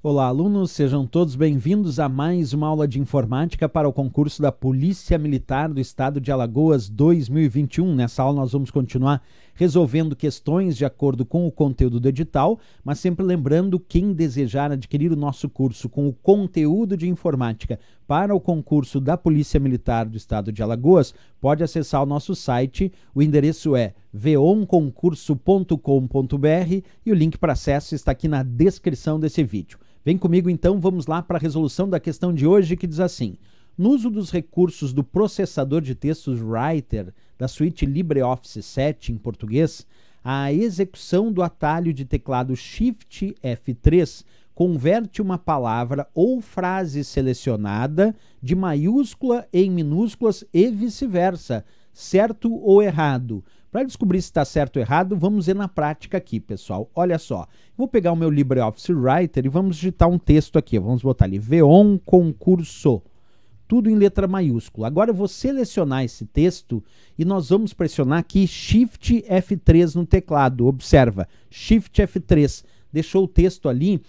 Olá, alunos, sejam todos bem-vindos a mais uma aula de informática para o concurso da Polícia Militar do Estado de Alagoas 2021. Nessa aula, nós vamos continuar resolvendo questões de acordo com o conteúdo do edital, mas sempre lembrando quem desejar adquirir o nosso curso com o conteúdo de informática para o concurso da Polícia Militar do Estado de Alagoas, pode acessar o nosso site. O endereço é veonconcurso.com.br e o link para acesso está aqui na descrição desse vídeo. Vem comigo então, vamos lá para a resolução da questão de hoje que diz assim: no uso dos recursos do processador de textos Writer da suíte LibreOffice 7 em português, a execução do atalho de teclado Shift F3 converte uma palavra ou frase selecionada de maiúscula em minúsculas e vice-versa, certo ou errado, para descobrir se está certo ou errado, vamos ver na prática aqui, pessoal. Olha só, vou pegar o meu LibreOffice Writer e vamos digitar um texto aqui. Vamos botar ali, VEON concurso, tudo em letra maiúscula. Agora eu vou selecionar esse texto e nós vamos pressionar aqui Shift F3 no teclado. Observa, Shift F3 deixou o texto ali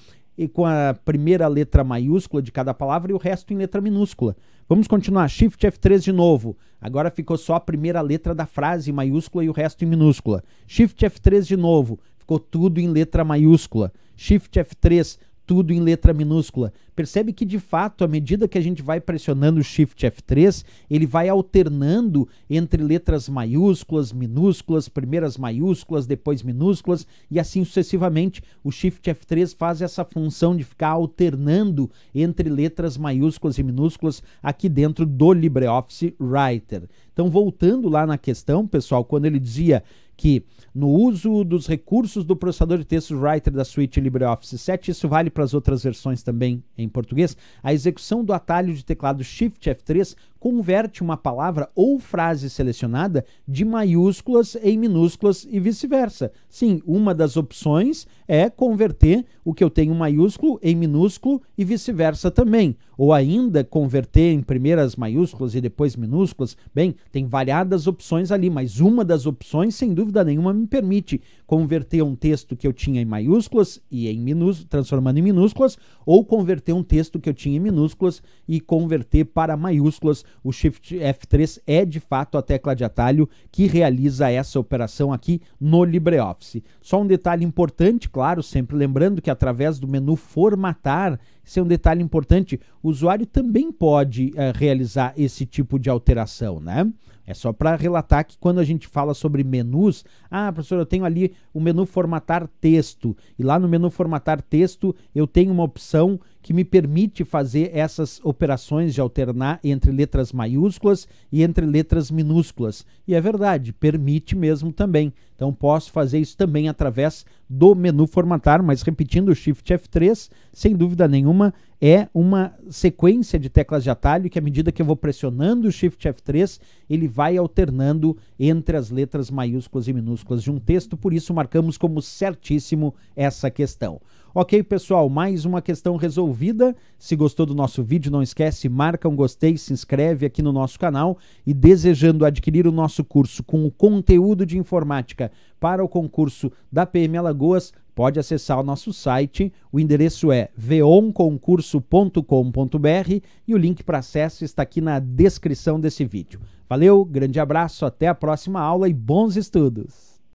e com a primeira letra maiúscula de cada palavra e o resto em letra minúscula. Vamos continuar. Shift F3 de novo. Agora ficou só a primeira letra da frase maiúscula e o resto em minúscula. Shift F3 de novo. Ficou tudo em letra maiúscula. Shift F3 tudo em letra minúscula. Percebe que, de fato, à medida que a gente vai pressionando o Shift F3, ele vai alternando entre letras maiúsculas, minúsculas, primeiras maiúsculas, depois minúsculas e assim sucessivamente. O Shift F3 faz essa função de ficar alternando entre letras maiúsculas e minúsculas aqui dentro do LibreOffice Writer. Então, voltando lá na questão, pessoal, quando ele dizia que no uso dos recursos do processador de texto Writer da suíte LibreOffice 7, isso vale para as outras versões também em português, a execução do atalho de teclado Shift F3 converte uma palavra ou frase selecionada de maiúsculas em minúsculas e vice-versa. Sim, uma das opções é converter o que eu tenho maiúsculo em minúsculo e vice-versa também. Ou ainda converter em primeiras maiúsculas e depois minúsculas. Bem, tem variadas opções ali, mas uma das opções, sem dúvida nenhuma, me permite converter um texto que eu tinha em maiúsculas e em minúsculas, transformando em minúsculas, ou converter um texto que eu tinha em minúsculas e converter para maiúsculas o Shift F3 é de fato a tecla de atalho que realiza essa operação aqui no LibreOffice. Só um detalhe importante, claro, sempre lembrando que através do menu formatar, isso é um detalhe importante, o usuário também pode uh, realizar esse tipo de alteração, né? É só para relatar que quando a gente fala sobre menus, ah, professor, eu tenho ali o menu formatar texto, e lá no menu formatar texto eu tenho uma opção que me permite fazer essas operações de alternar entre letras maiúsculas e entre letras minúsculas. E é verdade, permite mesmo também. Então posso fazer isso também através do menu formatar, mas repetindo o Shift F3, sem dúvida nenhuma, é uma sequência de teclas de atalho que, à medida que eu vou pressionando o Shift F3, ele vai alternando entre as letras maiúsculas e minúsculas de um texto, por isso marcamos como certíssimo essa questão. Ok, pessoal, mais uma questão resolvida. Se gostou do nosso vídeo, não esquece, marca um gostei, se inscreve aqui no nosso canal e desejando adquirir o nosso curso com o conteúdo de informática para o concurso da PM Alagoas, pode acessar o nosso site. O endereço é veonconcurso.com.br e o link para acesso está aqui na descrição desse vídeo. Valeu, grande abraço, até a próxima aula e bons estudos!